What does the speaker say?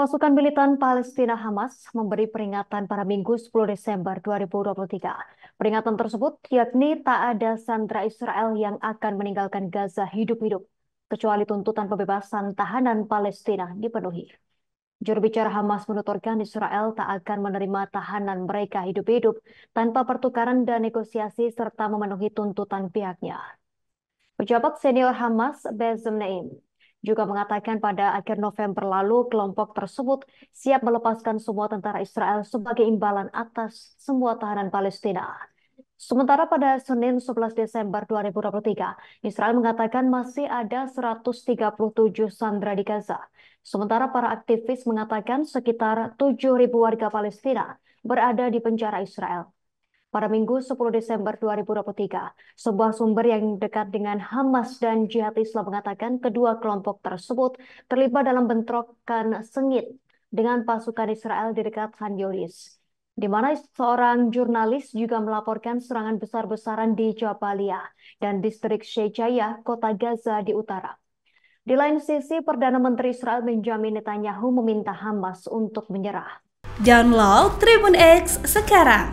Pasukan militan Palestina Hamas memberi peringatan pada Minggu 10 Desember 2023. Peringatan tersebut yakni tak ada sandera Israel yang akan meninggalkan Gaza hidup-hidup, kecuali tuntutan pembebasan tahanan Palestina dipenuhi. Juru bicara Hamas menuturkan Israel tak akan menerima tahanan mereka hidup-hidup tanpa pertukaran dan negosiasi serta memenuhi tuntutan pihaknya. Pejabat senior Hamas Bezem Naim juga mengatakan pada akhir November lalu kelompok tersebut siap melepaskan semua tentara Israel sebagai imbalan atas semua tahanan Palestina. Sementara pada Senin 11 Desember 2023, Israel mengatakan masih ada 137 sandera di Gaza. Sementara para aktivis mengatakan sekitar 7.000 warga Palestina berada di penjara Israel pada Minggu 10 Desember 2023. Sebuah sumber yang dekat dengan Hamas dan Jihad Islam mengatakan kedua kelompok tersebut terlibat dalam bentrokan sengit dengan pasukan Israel di dekat San Yoris, di mana seorang jurnalis juga melaporkan serangan besar-besaran di Jabalia dan distrik Shejaya, kota Gaza di utara. Di lain sisi, Perdana Menteri Israel Benjamin Netanyahu meminta Hamas untuk menyerah. Download Tribun X sekarang